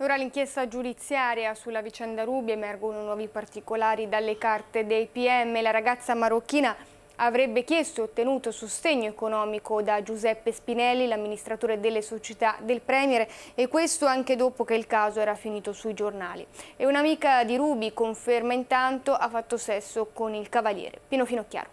Ora l'inchiesta giudiziaria sulla vicenda Rubi emergono nuovi particolari dalle carte dei PM. La ragazza marocchina avrebbe chiesto e ottenuto sostegno economico da Giuseppe Spinelli, l'amministratore delle società del Premier, e questo anche dopo che il caso era finito sui giornali. E un'amica di Rubi conferma intanto ha fatto sesso con il cavaliere. Pino Finocchiaro.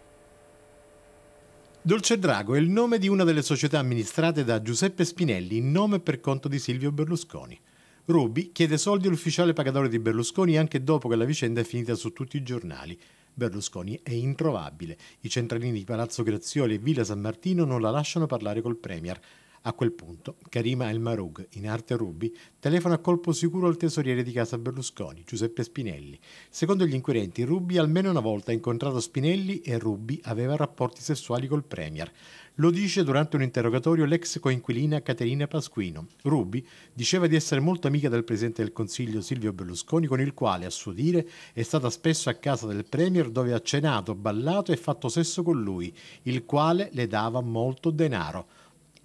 Dolce Drago è il nome di una delle società amministrate da Giuseppe Spinelli in nome per conto di Silvio Berlusconi. Ruby chiede soldi all'ufficiale pagatore di Berlusconi anche dopo che la vicenda è finita su tutti i giornali. Berlusconi è introvabile. I centralini di Palazzo Grazioli e Villa San Martino non la lasciano parlare col Premier. A quel punto, Karima El Marug, in arte Rubi, telefona a colpo sicuro al tesoriere di casa Berlusconi, Giuseppe Spinelli. Secondo gli inquirenti, Rubi almeno una volta ha incontrato Spinelli e Rubi aveva rapporti sessuali col Premier. Lo dice durante un interrogatorio l'ex coinquilina Caterina Pasquino. Rubi diceva di essere molto amica del presidente del Consiglio Silvio Berlusconi, con il quale, a suo dire, è stata spesso a casa del Premier dove ha cenato, ballato e fatto sesso con lui, il quale le dava molto denaro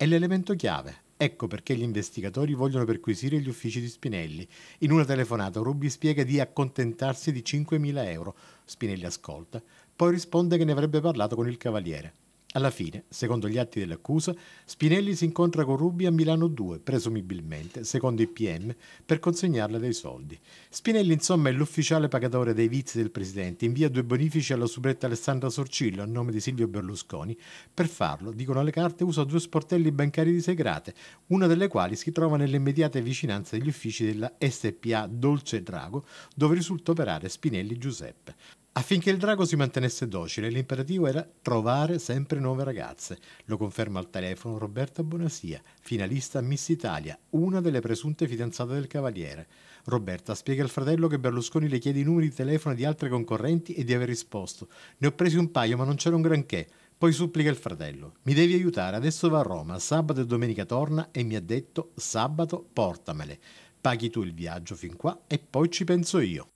è l'elemento chiave. Ecco perché gli investigatori vogliono perquisire gli uffici di Spinelli. In una telefonata Rubi spiega di accontentarsi di 5.000 euro. Spinelli ascolta, poi risponde che ne avrebbe parlato con il cavaliere. Alla fine, secondo gli atti dell'accusa, Spinelli si incontra con Rubi a Milano 2, presumibilmente, secondo i PM, per consegnarle dei soldi. Spinelli, insomma, è l'ufficiale pagatore dei vizi del presidente, invia due bonifici alla subretta Alessandra Sorcillo a nome di Silvio Berlusconi. Per farlo, dicono le carte, usa due sportelli bancari disegrate, una delle quali si trova nelle immediate vicinanze degli uffici della SPA Dolce Drago, dove risulta operare Spinelli Giuseppe. Affinché il drago si mantenesse docile, l'imperativo era trovare sempre nuove ragazze. Lo conferma al telefono Roberta Bonasia, finalista Miss Italia, una delle presunte fidanzate del Cavaliere. Roberta spiega al fratello che Berlusconi le chiede i numeri di telefono di altre concorrenti e di aver risposto. Ne ho presi un paio, ma non c'era un granché. Poi supplica il fratello, mi devi aiutare, adesso va a Roma, sabato e domenica torna e mi ha detto sabato portamele. Paghi tu il viaggio fin qua e poi ci penso io.